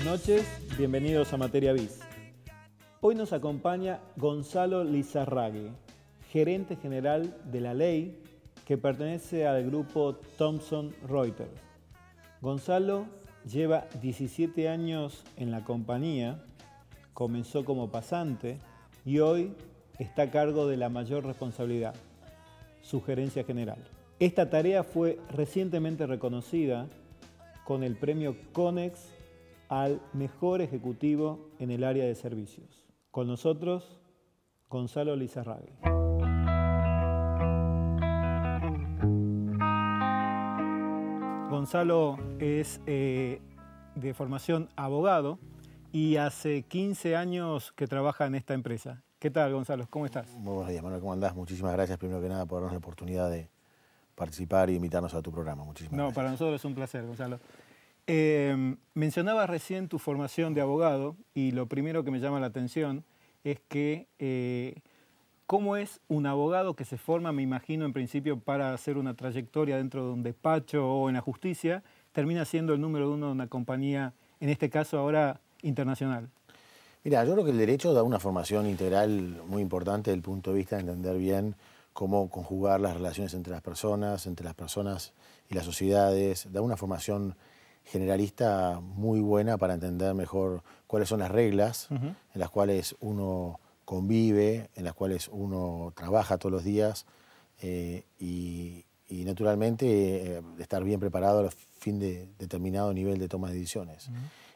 buenas noches, bienvenidos a Materia Bis. Hoy nos acompaña Gonzalo Lizarrague, gerente general de la ley que pertenece al grupo Thomson Reuters. Gonzalo lleva 17 años en la compañía, comenzó como pasante y hoy está a cargo de la mayor responsabilidad, su gerencia general. Esta tarea fue recientemente reconocida con el premio CONEX al mejor ejecutivo en el área de servicios. Con nosotros, Gonzalo Lizarraga. Gonzalo es eh, de formación abogado y hace 15 años que trabaja en esta empresa. ¿Qué tal, Gonzalo? ¿Cómo estás? Muy buenos días, Manuel. ¿Cómo andás? Muchísimas gracias, primero que nada, por darnos la oportunidad de participar y invitarnos a tu programa. Muchísimas gracias. No, para nosotros es un placer, Gonzalo. Em, mencionabas recién tu formación de abogado y lo primero que me llama la atención es que eh, cómo es un abogado que se forma, me imagino, en principio para hacer una trayectoria dentro de un despacho o en la justicia, termina siendo el número uno de una compañía, en este caso ahora internacional. Mira, yo creo que el derecho da una formación integral muy importante desde el punto de vista de entender bien cómo conjugar las relaciones entre las personas, entre las personas y las sociedades, da una formación generalista muy buena para entender mejor cuáles son las reglas en las cuales uno convive, en las cuales uno trabaja todos los días eh, y, naturalmente eh, estar bien preparado a fin de determinado nivel de toma de decisiones.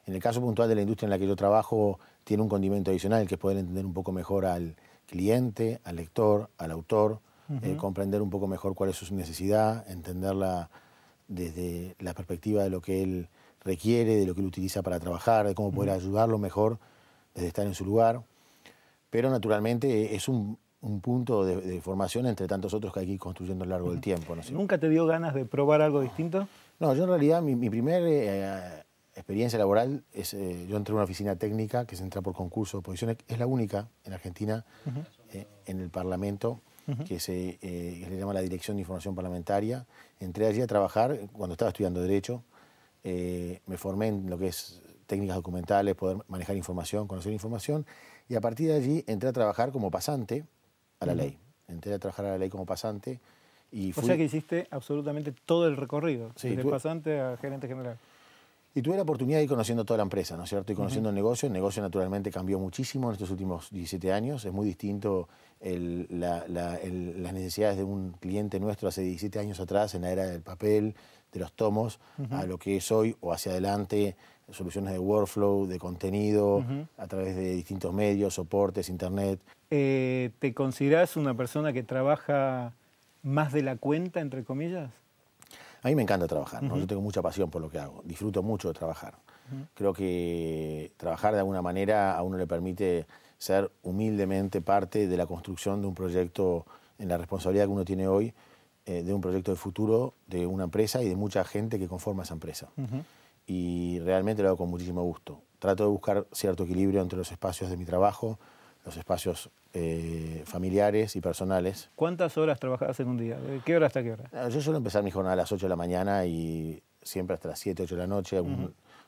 En el caso puntual de la industria en la que yo trabajo, tiene un condimento adicional que es poder entender un poco mejor al cliente, al lector, al autor, eh, comprender un poco mejor cuál es su necesidad, entenderla desde la perspectiva de lo que él requiere, de lo que él utiliza para trabajar, de cómo poder ayudarlo mejor desde estar en su lugar. Pero naturalmente es un, punto de, formación entre tantos otros que hay que ir construyendo a lo largo del tiempo. ¿Nunca te dio ganas de probar algo distinto? No, yo en realidad mi, primera eh, experiencia laboral es, eh, yo entré a una oficina técnica que se entra por concurso de posiciones, es la única en Argentina eh, en el Parlamento que se, eh, le llama la Dirección de Información Parlamentaria. Entré allí a trabajar cuando estaba estudiando Derecho. Eh, me formé en lo que es técnicas documentales, poder manejar información, conocer información. Y a partir de allí entré a trabajar como pasante a la ley. Entré a trabajar a la ley como pasante. Y O sea que hiciste absolutamente todo el recorrido, de pasante a gerente general. Y tuve la oportunidad de ir conociendo toda la empresa, ¿no es cierto? Y conociendo el negocio. El negocio naturalmente cambió muchísimo en estos últimos 17 años. Es muy distinto las necesidades de un cliente nuestro hace 17 años atrás, en la era del papel, de los tomos, a lo que es hoy o hacia adelante, soluciones de workflow, de contenido, a través de distintos medios, soportes, internet. Eh, ¿Te consideras una persona que trabaja más de la cuenta, entre comillas? A mí me encanta trabajar, yo tengo mucha pasión por lo que hago, disfruto mucho de trabajar. Creo que trabajar de alguna manera a uno le permite ser humildemente parte de la construcción de un proyecto, en la responsabilidad que uno tiene hoy, eh, de un proyecto de futuro, de una empresa y de mucha gente que conforma esa empresa. Y realmente lo hago con muchísimo gusto. Trato de buscar cierto equilibrio entre los espacios de mi trabajo, los espacios eh, familiares y personales. ¿Cuántas horas trabajas en un día? ¿Qué hora hasta qué hora? Ah, yo suelo empezar mi jornada a las 8 de la mañana y siempre hasta las 7, 8 de la noche,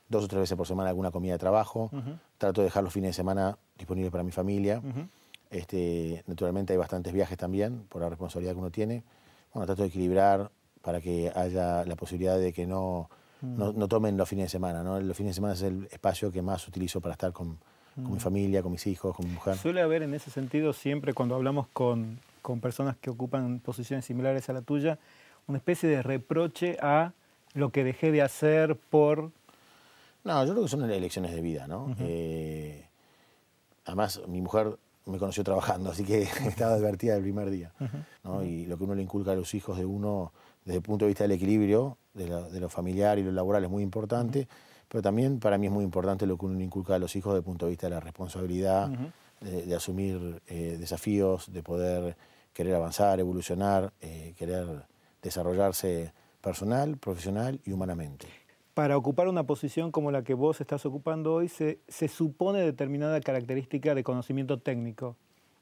dos o tres veces por semana alguna comida de trabajo. Trato de dejar los fines de semana disponibles para mi familia. este, naturalmente hay bastantes viajes también por la responsabilidad que uno tiene. Bueno, trato de equilibrar para que haya la posibilidad de que no, no, tomen los fines de semana. Los fines de semana es el espacio que más utilizo para estar con, con mi mm. familia, con mis hijos, con mi mujer. Suele haber en ese sentido siempre cuando hablamos con, con personas que ocupan posiciones similares a la tuya, una especie de reproche a lo que dejé de hacer por... No, yo creo que son elecciones de vida, ¿no? Eh, además, mi mujer me conoció trabajando, así que estaba advertida el primer día. ¿no? Y lo que uno le inculca a los hijos de uno desde el punto de vista del equilibrio, de lo, familiar y lo laboral, es muy importante pero también para mí es muy importante lo que uno inculca a los hijos desde el punto de vista de la responsabilidad, de, asumir eh, desafíos, de poder querer avanzar, evolucionar, eh, querer desarrollarse personal, profesional y humanamente. Para ocupar una posición como la que vos estás ocupando hoy, se, supone determinada característica de conocimiento técnico.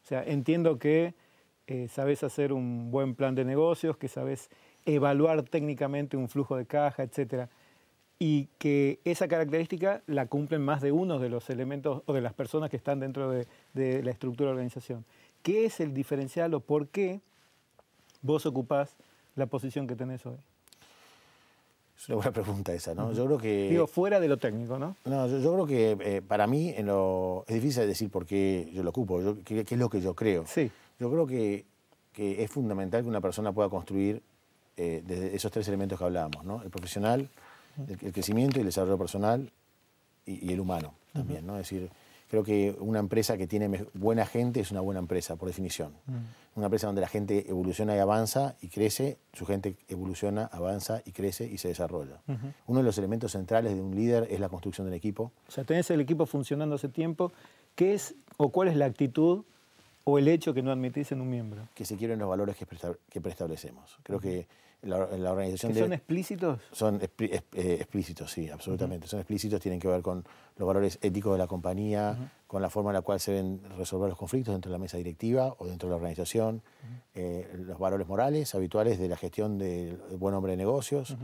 O sea, entiendo que eh, sabes hacer un buen plan de negocios, que sabes evaluar técnicamente un flujo de caja, etcétera y que esa característica la cumplen más de uno de los elementos o de las personas que están dentro de, la estructura de organización. ¿Qué es el diferencial o por qué vos ocupás la posición que tenés hoy? Es una buena pregunta esa, ¿no? Yo creo que... Digo, fuera de lo técnico, ¿no? No, yo, creo que eh, para mí lo, es difícil decir por qué yo lo ocupo, qué, es lo que yo creo. Sí. Yo creo que, que es fundamental que una persona pueda construir eh, desde esos tres elementos que hablábamos, ¿no? El profesional, el, crecimiento y el desarrollo personal y, el humano también, ¿no? Es decir, creo que una empresa que tiene buena gente es una buena empresa, por definición. Mm. Una empresa donde la gente evoluciona y avanza y crece, su gente evoluciona, avanza y crece y se desarrolla. Uno de los elementos centrales de un líder es la construcción del equipo. O sea, tenés el equipo funcionando hace tiempo. ¿Qué es o cuál es la actitud o el hecho que no admitís en un miembro? Que se quieren los valores que, preestablecemos. Creo que la, ¿Son explícitos? Son eh, explícitos, sí, absolutamente. Son explícitos, tienen que ver con los valores éticos de la compañía, con la forma en la cual se deben resolver los conflictos dentro de la mesa directiva o dentro de la organización, eh, los valores morales habituales de la gestión del buen hombre de negocios,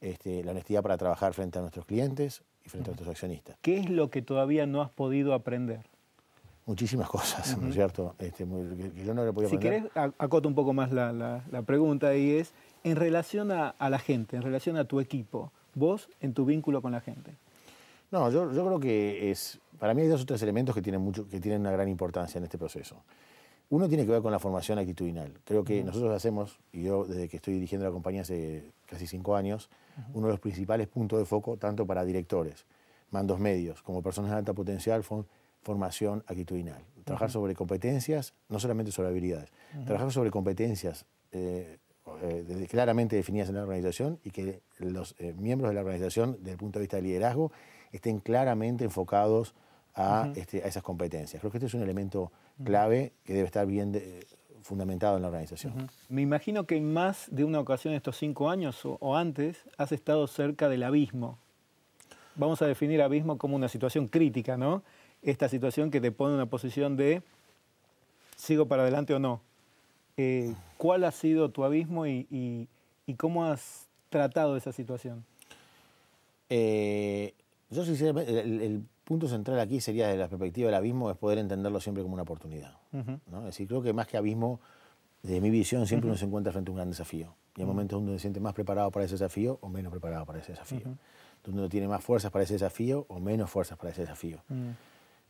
este, la honestidad para trabajar frente a nuestros clientes y frente a nuestros accionistas. ¿Qué es lo que todavía no has podido aprender? muchísimas cosas, ¿no es cierto? Este, si quieres querés, acoto un poco más la, la pregunta y es, en relación a, la gente, en relación a tu equipo, vos en tu vínculo con la gente? No, yo, creo que es, para mí hay dos o tres elementos que tienen, mucho, que tienen una gran importancia en este proceso. Uno tiene que ver con la formación actitudinal. Creo que nosotros hacemos, y yo desde que estoy dirigiendo la compañía hace casi cinco años, uno de los principales puntos de foco, tanto para directores, mandos medios, como personas de alta potencial, fue formación actitudinal. Trabajar sobre competencias, no solamente sobre habilidades, trabajar sobre competencias eh, eh, claramente definidas en la organización y que los eh, miembros de la organización, desde el punto de vista del liderazgo, estén claramente enfocados a, este, esas competencias. Creo que este es un elemento clave que debe estar bien fundamentado en la organización. Me imagino que en más de una ocasión estos cinco años o antes has estado cerca del abismo. Vamos a definir abismo como una situación crítica, ¿no? Esta situación que te pone en una posición de sigo para adelante o no. Eh, ¿cuál ha sido tu abismo y, cómo has tratado esa situación? Eh, yo sinceramente, el, punto central aquí sería de la perspectiva del abismo, es poder entenderlo siempre como una oportunidad. Es decir, creo que más que abismo, desde mi visión, siempre uno se encuentra frente a un gran desafío. Y hay momentos donde uno se siente más preparado para ese desafío o menos preparado para ese desafío. Donde uno tiene más fuerzas para ese desafío o menos fuerzas para ese desafío. Mm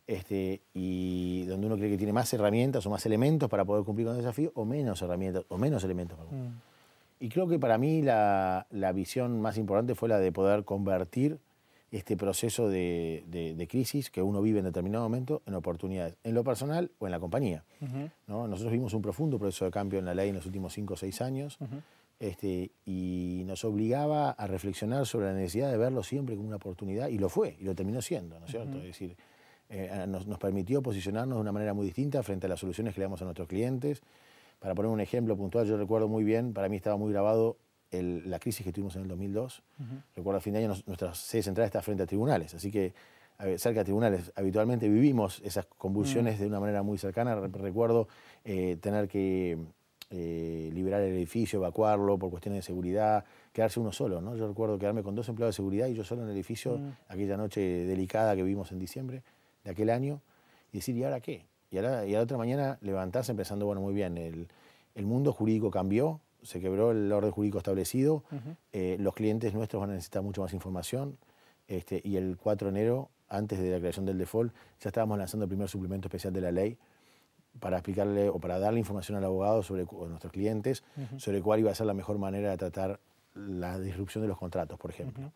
este, y donde uno cree que tiene más herramientas o más elementos para poder cumplir con el desafío, o menos herramientas o menos elementos. Mm. Y creo que para mí la, la, visión más importante fue la de poder convertir este proceso de, de, crisis que uno vive en determinado momento en oportunidades, en lo personal o en la compañía. ¿no? Nosotros vimos un profundo proceso de cambio en la ley en los últimos 5 o 6 años este, y nos obligaba a reflexionar sobre la necesidad de verlo siempre como una oportunidad y lo fue, y lo terminó siendo, ¿no es cierto? Es decir, eh, nos, permitió posicionarnos de una manera muy distinta frente a las soluciones que le damos a nuestros clientes. Para poner un ejemplo puntual, yo recuerdo muy bien, para mí estaba muy grabado la crisis que tuvimos en el 2002. Recuerdo a fin de año nuestras nuestra sede central está frente a tribunales, así que cerca de tribunales. Habitualmente vivimos esas convulsiones mm. de una manera muy cercana. Recuerdo eh, tener que eh, liberar el edificio, evacuarlo por cuestiones de seguridad, quedarse uno solo. ¿no? Yo recuerdo quedarme con dos empleados de seguridad y yo solo en el edificio mm. aquella noche delicada que vivimos en diciembre de aquel año y decir, ¿y ahora qué? Y, ahora, y a la otra mañana levantarse empezando, bueno, muy bien, el, mundo jurídico cambió, se quebró el orden jurídico establecido, eh, los clientes nuestros van a necesitar mucho más información este, y el 4 de enero, antes de la creación del default, ya estábamos lanzando el primer suplemento especial de la ley para explicarle o para darle información al abogado sobre a nuestros clientes sobre cuál iba a ser la mejor manera de tratar la disrupción de los contratos, por ejemplo.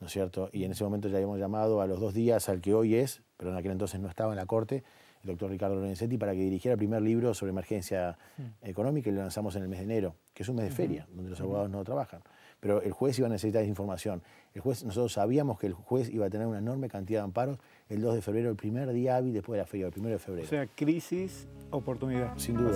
¿no es cierto? Y en ese momento ya habíamos llamado a los dos días al que hoy es, pero en aquel entonces no estaba en la Corte, el doctor Ricardo Lorenzetti, para que dirigiera el primer libro sobre emergencia hmm. económica y lo lanzamos en el mes de enero, que es un mes de feria, donde los abogados no trabajan. Pero el juez iba a necesitar esa información. El juez, nosotros sabíamos que el juez iba a tener una enorme cantidad de amparos el 2 de febrero, el primer día hábil después de la feria, el 1 de febrero. O sea, crisis, oportunidad. Sin duda.